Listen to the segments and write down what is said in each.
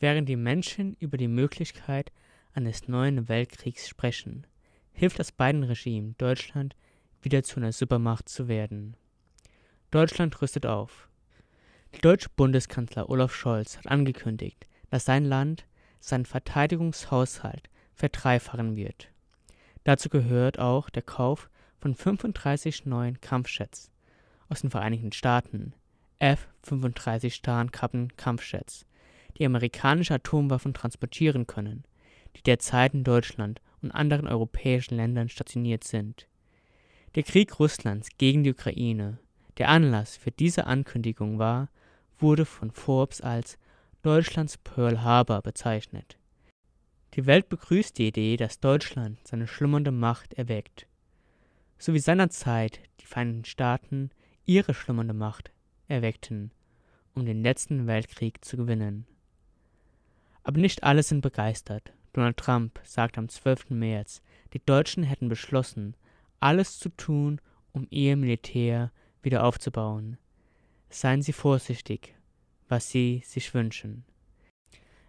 Während die Menschen über die Möglichkeit eines neuen Weltkriegs sprechen, hilft das Biden-Regime Deutschland wieder zu einer Supermacht zu werden. Deutschland rüstet auf. Der deutsche Bundeskanzler Olaf Scholz hat angekündigt, dass sein Land seinen Verteidigungshaushalt verdreifachen wird. Dazu gehört auch der Kauf von 35 neuen Kampfjets aus den Vereinigten Staaten, F-35 Starnkappen Kampfjets die amerikanische Atomwaffen transportieren können, die derzeit in Deutschland und anderen europäischen Ländern stationiert sind. Der Krieg Russlands gegen die Ukraine, der Anlass für diese Ankündigung war, wurde von Forbes als Deutschlands Pearl Harbor bezeichnet. Die Welt begrüßt die Idee, dass Deutschland seine schlummernde Macht erweckt, so wie seinerzeit die Vereinigten Staaten ihre schlummernde Macht erweckten, um den letzten Weltkrieg zu gewinnen. Aber nicht alle sind begeistert. Donald Trump sagte am 12. März, die Deutschen hätten beschlossen, alles zu tun, um ihr Militär wieder aufzubauen. Seien Sie vorsichtig, was Sie sich wünschen.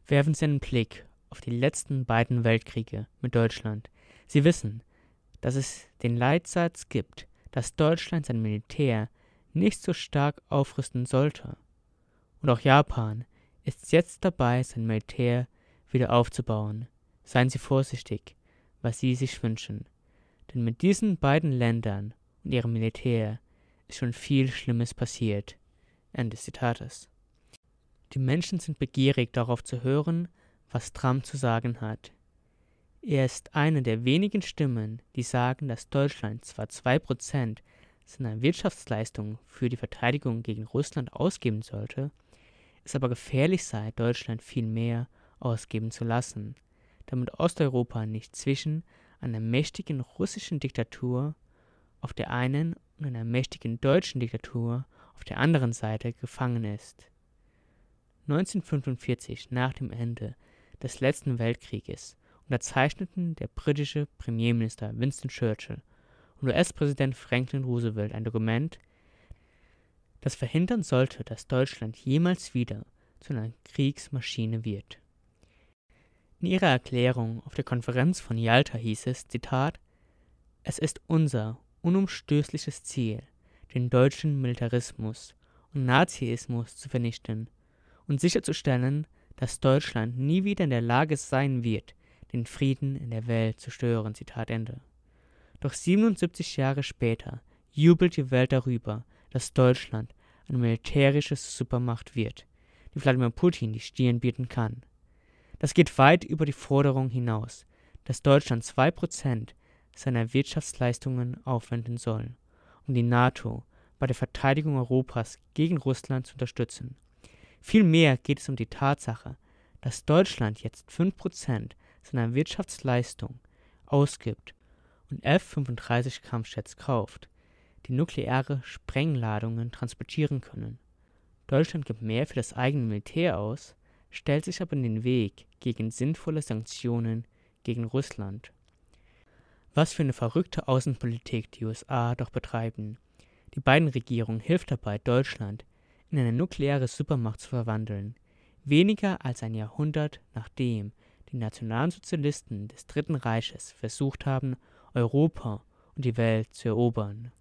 Werfen Sie einen Blick auf die letzten beiden Weltkriege mit Deutschland. Sie wissen, dass es den Leitsatz gibt, dass Deutschland sein Militär nicht so stark aufrüsten sollte. Und auch Japan ist jetzt dabei, sein Militär wieder aufzubauen. Seien Sie vorsichtig, was Sie sich wünschen. Denn mit diesen beiden Ländern und ihrem Militär ist schon viel Schlimmes passiert. Ende Zitates. Die Menschen sind begierig darauf zu hören, was Trump zu sagen hat. Er ist eine der wenigen Stimmen, die sagen, dass Deutschland zwar 2% seiner Wirtschaftsleistung für die Verteidigung gegen Russland ausgeben sollte, es aber gefährlich sei, Deutschland viel mehr ausgeben zu lassen, damit Osteuropa nicht zwischen einer mächtigen russischen Diktatur auf der einen und einer mächtigen deutschen Diktatur auf der anderen Seite gefangen ist. 1945, nach dem Ende des letzten Weltkrieges, unterzeichneten der britische Premierminister Winston Churchill und US-Präsident Franklin Roosevelt ein Dokument, das verhindern sollte, dass Deutschland jemals wieder zu einer Kriegsmaschine wird. In ihrer Erklärung auf der Konferenz von Yalta hieß es, Zitat, es ist unser unumstößliches Ziel, den deutschen Militarismus und Nazismus zu vernichten und sicherzustellen, dass Deutschland nie wieder in der Lage sein wird, den Frieden in der Welt zu stören. Zitat Ende. Doch 77 Jahre später jubelt die Welt darüber, dass Deutschland eine militärische Supermacht wird, die Wladimir Putin die Stirn bieten kann. Das geht weit über die Forderung hinaus, dass Deutschland 2% seiner Wirtschaftsleistungen aufwenden soll, um die NATO bei der Verteidigung Europas gegen Russland zu unterstützen. Vielmehr geht es um die Tatsache, dass Deutschland jetzt 5% seiner Wirtschaftsleistung ausgibt und F-35 Kampfjets kauft, die nukleare Sprengladungen transportieren können. Deutschland gibt mehr für das eigene Militär aus, stellt sich aber in den Weg gegen sinnvolle Sanktionen gegen Russland. Was für eine verrückte Außenpolitik die USA doch betreiben. Die beiden Regierungen hilft dabei, Deutschland in eine nukleare Supermacht zu verwandeln, weniger als ein Jahrhundert nachdem die Nationalsozialisten des Dritten Reiches versucht haben, Europa und die Welt zu erobern.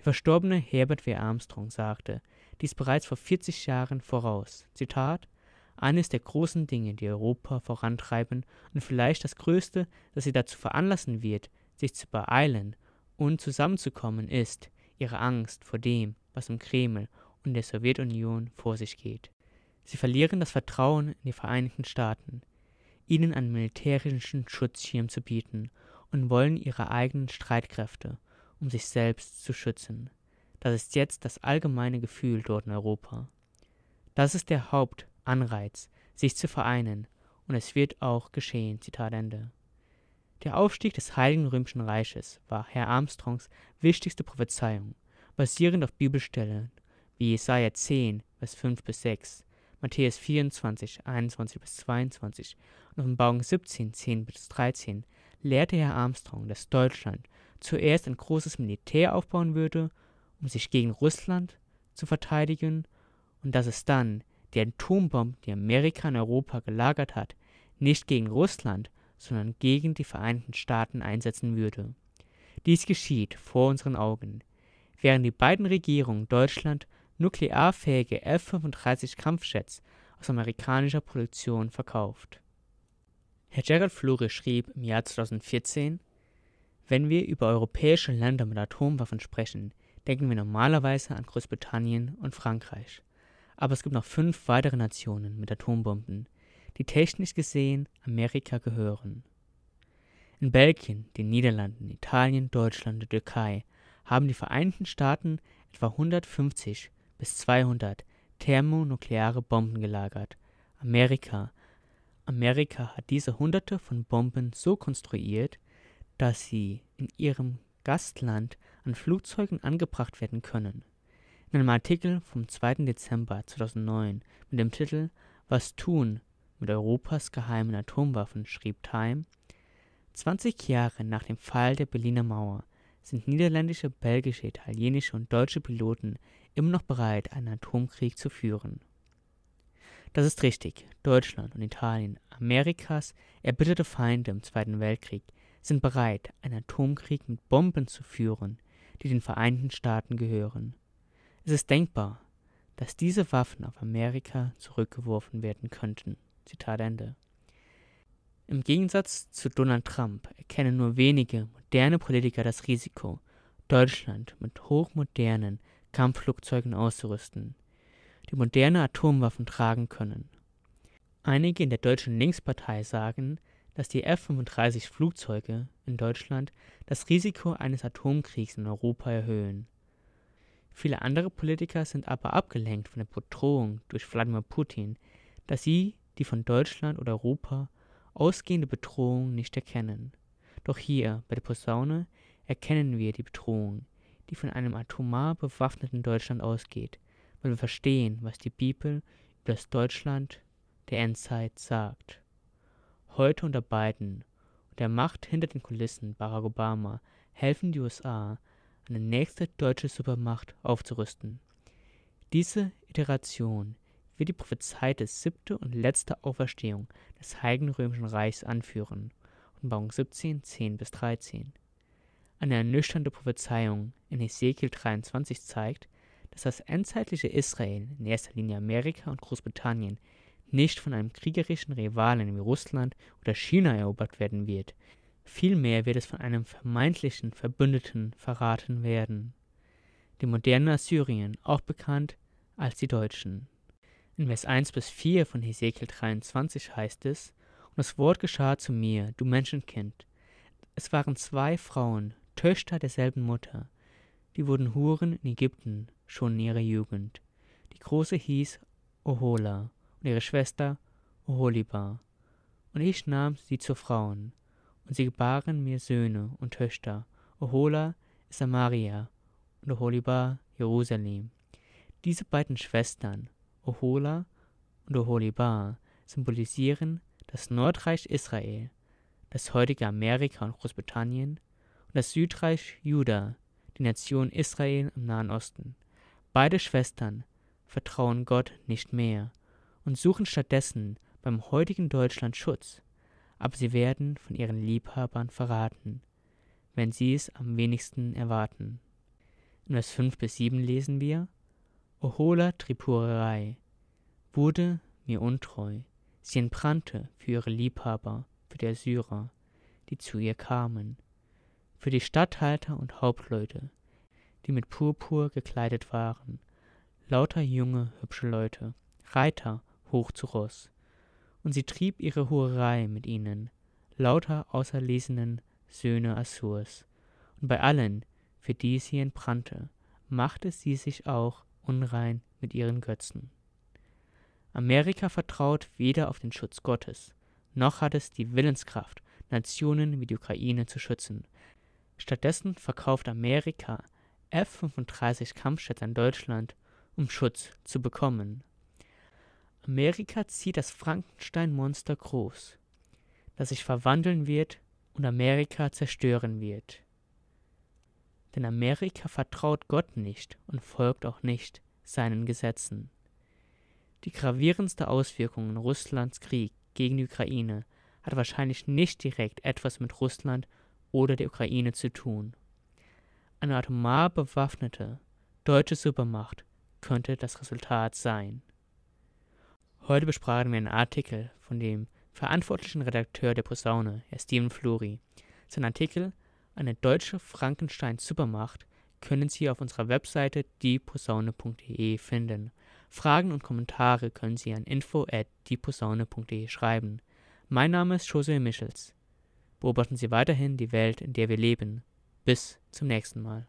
Der verstorbene Herbert W. Armstrong sagte dies bereits vor 40 Jahren voraus: „ Zitat: Eines der großen Dinge, die Europa vorantreiben und vielleicht das größte, das sie dazu veranlassen wird, sich zu beeilen und zusammenzukommen, ist, ihre Angst vor dem, was im Kreml und der Sowjetunion vor sich geht. Sie verlieren das Vertrauen in die Vereinigten Staaten, ihnen einen militärischen Schutzschirm zu bieten, und wollen ihre eigenen Streitkräfte um sich selbst zu schützen. Das ist jetzt das allgemeine Gefühl dort in Europa. Das ist der Hauptanreiz, sich zu vereinen, und es wird auch geschehen. Zitat Ende. Der Aufstieg des Heiligen Römischen Reiches war Herr Armstrongs wichtigste Prophezeiung, basierend auf Bibelstellen wie Jesaja 10, Vers 5 bis 6, Matthäus 24, 21 bis 22 und Offenbarung 17, 10 bis 13 lehrte Herr Armstrong, dass Deutschland zuerst ein großes Militär aufbauen würde, um sich gegen Russland zu verteidigen, und dass es dann die Atombomben, die Amerika in Europa gelagert hat, nicht gegen Russland, sondern gegen die Vereinigten Staaten einsetzen würde. Dies geschieht vor unseren Augen. Während die beiden Regierungen Deutschland nuklearfähige F-35 Kampfjets aus amerikanischer Produktion verkauft. Herr Gerald Flure schrieb im Jahr 2014, wenn wir über europäische Länder mit Atomwaffen sprechen, denken wir normalerweise an Großbritannien und Frankreich. Aber es gibt noch fünf weitere Nationen mit Atombomben, die technisch gesehen Amerika gehören. In Belgien, den Niederlanden, Italien, Deutschland und Türkei haben die Vereinigten Staaten etwa 150 bis 200 thermonukleare Bomben gelagert. Amerika. Amerika hat diese Hunderte von Bomben so konstruiert, dass sie in ihrem Gastland an Flugzeugen angebracht werden können. In einem Artikel vom 2. Dezember 2009 mit dem Titel Was tun mit Europas geheimen Atomwaffen schrieb Time, 20 Jahre nach dem Fall der Berliner Mauer sind niederländische, belgische, italienische und deutsche Piloten immer noch bereit, einen Atomkrieg zu führen. Das ist richtig. Deutschland und Italien, Amerikas erbitterte Feinde im Zweiten Weltkrieg, sind bereit, einen Atomkrieg mit Bomben zu führen, die den Vereinigten Staaten gehören. Es ist denkbar, dass diese Waffen auf Amerika zurückgeworfen werden könnten. Zitat Ende. Im Gegensatz zu Donald Trump erkennen nur wenige moderne Politiker das Risiko, Deutschland mit hochmodernen Kampfflugzeugen auszurüsten, die moderne Atomwaffen tragen können. Einige in der deutschen Linkspartei sagen, dass die F-35-Flugzeuge in Deutschland das Risiko eines Atomkriegs in Europa erhöhen. Viele andere Politiker sind aber abgelenkt von der Bedrohung durch Wladimir Putin, dass sie die von Deutschland oder Europa ausgehende Bedrohung nicht erkennen. Doch hier bei der Posaune erkennen wir die Bedrohung, die von einem atomar bewaffneten Deutschland ausgeht, weil wir verstehen, was die Bibel über das Deutschland der Endzeit sagt. Heute unter Biden und der Macht hinter den Kulissen Barack Obama helfen die USA, eine nächste deutsche Supermacht aufzurüsten. Diese Iteration wird die Prophezei des siebte und letzte Auferstehung des Heiligen Römischen Reichs anführen. Offenbarung 17, 10 bis 13. Eine ernüchternde Prophezeiung in Ezekiel 23 zeigt, dass das endzeitliche Israel, in erster Linie Amerika und Großbritannien, nicht von einem kriegerischen Rivalen wie Russland oder China erobert werden wird, vielmehr wird es von einem vermeintlichen Verbündeten verraten werden, Die modernen Assyrien, auch bekannt als die Deutschen. In Vers 1 bis 4 von Hesekiel 23 heißt es, Und das Wort geschah zu mir, du Menschenkind. Es waren zwei Frauen, Töchter derselben Mutter, die wurden Huren in Ägypten schon in ihrer Jugend. Die große hieß Ohola und ihre Schwester Oholiba. Und ich nahm sie zu Frauen, und sie gebaren mir Söhne und Töchter. Ohola Samaria und Oholiba Jerusalem. Diese beiden Schwestern, Ohola und Oholiba, symbolisieren das Nordreich Israel, das heutige Amerika und Großbritannien und das Südreich Juda, die Nation Israel im Nahen Osten. Beide Schwestern vertrauen Gott nicht mehr, und suchen stattdessen beim heutigen Deutschland Schutz, aber sie werden von ihren Liebhabern verraten, wenn sie es am wenigsten erwarten. In Vers 5 bis 7 lesen wir: Ohola Tripurerei wurde mir untreu, sie entbrannte für ihre Liebhaber, für die Assyrer, die zu ihr kamen, für die Statthalter und Hauptleute, die mit Purpur gekleidet waren, lauter junge, hübsche Leute, Reiter hoch zu Ross, und sie trieb ihre Hurerei mit ihnen, lauter auserlesenen Söhne Assurs, und bei allen, für die sie entbrannte, machte sie sich auch unrein mit ihren Götzen. Amerika vertraut weder auf den Schutz Gottes, noch hat es die Willenskraft, Nationen wie die Ukraine zu schützen. Stattdessen verkauft Amerika F-35 Kampfjets an Deutschland, um Schutz zu bekommen. Amerika zieht das Frankenstein-Monster groß, das sich verwandeln wird und Amerika zerstören wird. Denn Amerika vertraut Gott nicht und folgt auch nicht seinen Gesetzen. Die gravierendste Auswirkung in Russlands Krieg gegen die Ukraine hat wahrscheinlich nicht direkt etwas mit Russland oder der Ukraine zu tun. Eine atomar bewaffnete deutsche Supermacht könnte das Resultat sein. Heute besprachen wir einen Artikel von dem verantwortlichen Redakteur der Posaune, Herr Steven Fluri. Sein Artikel Eine deutsche Frankenstein-Supermacht können Sie auf unserer Webseite dieposaune.de finden. Fragen und Kommentare können Sie an info at dieposaune.de schreiben. Mein Name ist José Michels. Beobachten Sie weiterhin die Welt, in der wir leben. Bis zum nächsten Mal.